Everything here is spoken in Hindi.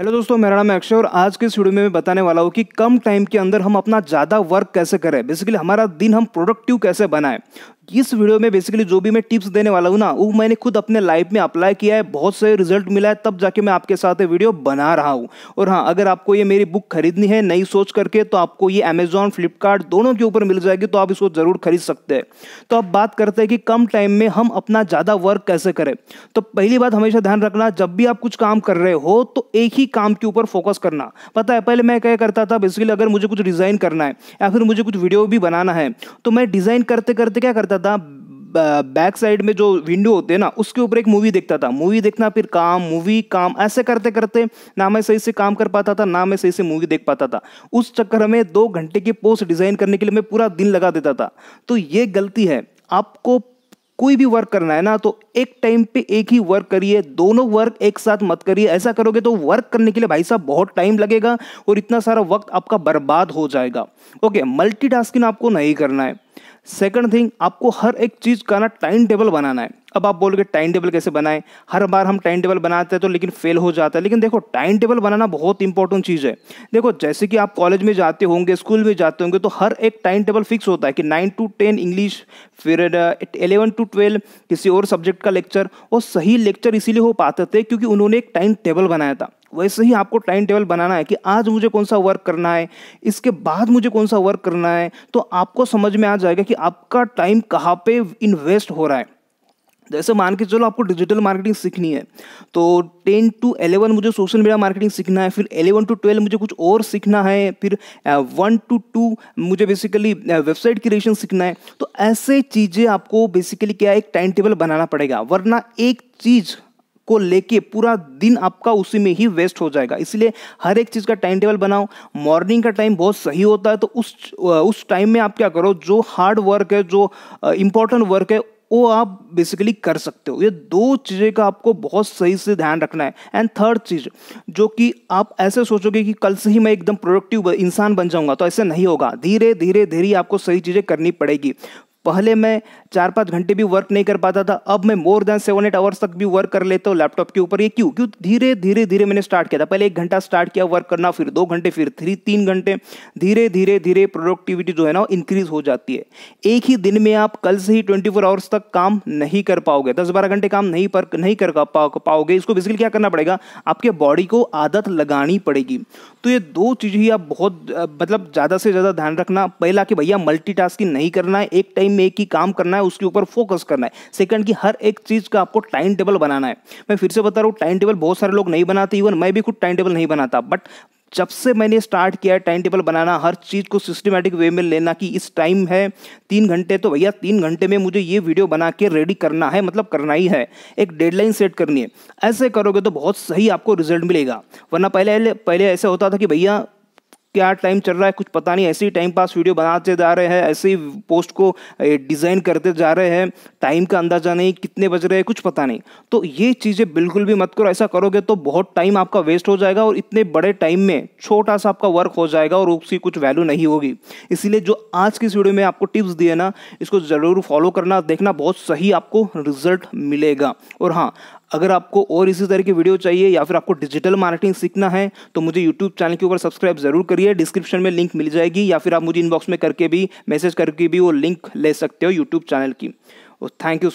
हेलो दोस्तों मेरा नाम अक्षय और आज के इस वीडियो में मैं बताने वाला हूँ कि कम टाइम के अंदर हम अपना ज़्यादा वर्क कैसे करें बेसिकली हमारा दिन हम प्रोडक्टिव कैसे बनाएं इस वीडियो में बेसिकली जो भी मैं टिप्स देने वाला हूँ ना वो मैंने खुद अपने लाइफ में अप्लाई किया है बहुत सारे रिजल्ट मिला है तब जाके मैं आपके साथ वीडियो बना रहा हूँ और हाँ अगर आपको ये मेरी बुक खरीदनी है नई सोच करके तो आपको ये अमेजोन फ्लिपकार्ट दोनों के ऊपर मिल जाएगी तो आप इसको जरूर खरीद सकते हैं तो अब बात करते हैं कि कम टाइम में हम अपना ज़्यादा वर्क कैसे करें तो पहली बात हमेशा ध्यान रखना जब भी आप कुछ काम कर रहे हो तो एक ही काम के ऊपर फोकस करना पता है पहले मैं क्या करता था बेसिकली अगर मुझे कुछ डिज़ाइन करना है या फिर मुझे कुछ वीडियो भी बनाना है तो मैं डिज़ाइन करते करते क्या करता करता था बैक साइड में जो विंडो होते हैं ना उसके ऊपर एक मूवी देखता था मूवी देखना फिर काम मूवी काम ऐसे करते करते ना मैं सही से काम कर पाता था ना मैं सही से मूवी देख पाता था उस चक्कर में दो घंटे की पोस्ट डिज़ाइन करने के लिए मैं पूरा दिन लगा देता था तो ये गलती है आपको कोई भी वर्क करना है ना तो एक टाइम पे एक ही वर्क करिए दोनों वर्क एक साथ मत करिए ऐसा करोगे तो वर्क करने के लिए भाई साहब बहुत टाइम लगेगा और इतना सारा वक्त आपका बर्बाद हो जाएगा ओके मल्टीटास्किंग आपको नहीं करना है सेकंड थिंग आपको हर एक चीज़ का ना टाइम टेबल बनाना है अब आप बोलोगे टाइम टेबल कैसे बनाएं हर बार हम टाइम टेबल बनाते हैं तो लेकिन फेल हो जाता है लेकिन देखो टाइम टेबल बनाना बहुत इंपॉर्टेंट चीज़ है देखो जैसे कि आप कॉलेज में जाते होंगे स्कूल में जाते होंगे तो हर एक टाइम टेबल फिक्स होता है कि नाइन टू टेन इंग्लिश फिर एलेवन टू ट्वेल्व किसी और सब्जेक्ट का लेक्चर और सही लेक्चर इसीलिए हो पाते थे क्योंकि उन्होंने एक टाइम टेबल बनाया था वैसे ही आपको टाइम टेबल बनाना है कि आज मुझे कौन सा वर्क करना है इसके बाद मुझे कौन सा वर्क करना है तो आपको समझ में आ जाएगा कि आपका टाइम कहाँ पे इन्वेस्ट हो रहा है जैसे मान के चलो आपको डिजिटल मार्केटिंग सीखनी है तो टेन टू एलेवन मुझे सोशल मीडिया मार्केटिंग सीखना है फिर एलेवन टू ट्वेल्व मुझे कुछ और सीखना है फिर वन टू टू मुझे बेसिकली वेबसाइट क्रिएशन सीखना है तो ऐसे चीज़ें आपको बेसिकली क्या एक टाइम टेबल बनाना पड़ेगा वरना एक चीज़ को लेके पूरा दिन आपका उसी में ही वेस्ट हो जाएगा इसलिए हर एक चीज़ का टाइम टेबल बनाओ मॉर्निंग का टाइम बहुत सही होता है तो उस उस टाइम में आप क्या करो जो हार्ड वर्क है जो इंपॉर्टेंट वर्क है वो आप बेसिकली कर सकते हो ये दो चीज़ें का आपको बहुत सही से ध्यान रखना है एंड थर्ड चीज़ जो कि आप ऐसे सोचोगे कि कल से ही मैं एकदम प्रोडक्टिव इंसान बन जाऊंगा तो ऐसे नहीं होगा धीरे धीरे धीरे आपको सही चीज़ें करनी पड़ेगी पहले मैं चार पाँच घंटे भी वर्क नहीं कर पाता था अब मैं more than seven eight hours तक भी वर्क कर लेता हूँ लैपटॉप के ऊपर ये क्यों क्यों धीरे धीरे धीरे मैंने स्टार्ट किया था पहले एक घंटा स्टार्ट किया वर्क करना फिर दो घंटे फिर थ्री तीन घंटे धीरे धीरे धीरे प्रोडक्टिविटी जो है ना इंक्रीज हो जाती है एक ही दिन में आप कल से ही ट्वेंटी फोर आवर्स तक काम नहीं कर पाओगे दस बारह घंटे काम नहीं पर नहीं कर पाओगे इसको बेसिकली क्या करना पड़ेगा आपके बॉडी को आदत लगानी पड़ेगी तो ये दो चीज़ ही आप बहुत मतलब ज़्यादा से ज़्यादा ध्यान रखना पहला कि भैया मल्टी नहीं करना है एक टाइम टाइम में ही काम करना है उसके ऊपर फोकस करना है सेकंड की हर एक चीज़ का आपको टाइम टेबल बनाना है मैं फिर से बता रहा हूँ टाइम टेबल बहुत सारे लोग नहीं बनाते इवन मैं भी खुद टाइम टेबल नहीं बनाता बट जब से मैंने स्टार्ट किया है टाइम टेबल बनाना हर चीज़ को सिस्टमेटिक वे में लेना कि इस टाइम है तीन घंटे तो भैया तीन घंटे में मुझे ये वीडियो बना के रेडी करना है मतलब करना ही है एक डेडलाइन सेट करनी है ऐसे करोगे तो बहुत सही आपको रिजल्ट मिलेगा वरना पहले पहले ऐसे होता था कि भैया क्या टाइम चल रहा है कुछ पता नहीं ऐसे ही टाइम पास वीडियो बनाते जा रहे हैं ऐसे ही पोस्ट को डिज़ाइन करते जा रहे हैं टाइम का अंदाज़ा नहीं कितने बज रहे हैं कुछ पता नहीं तो ये चीज़ें बिल्कुल भी मत करो ऐसा करोगे तो बहुत टाइम आपका वेस्ट हो जाएगा और इतने बड़े टाइम में छोटा सा आपका वर्क हो जाएगा और उसकी कुछ वैल्यू नहीं होगी इसीलिए जो आज की इस वीडियो में आपको टिप्स दिए ना इसको ज़रूर फॉलो करना देखना बहुत सही आपको रिजल्ट मिलेगा और हाँ अगर आपको और इसी तरह की वीडियो चाहिए या फिर आपको डिजिटल मार्केटिंग सीखना है तो मुझे यूट्यूब चैनल के ऊपर सब्सक्राइब जरूर करिए डिस्क्रिप्शन में लिंक मिल जाएगी या फिर आप मुझे इनबॉक्स में करके भी मैसेज करके भी वो लिंक ले सकते हो यूट्यूब चैनल की और थैंक यू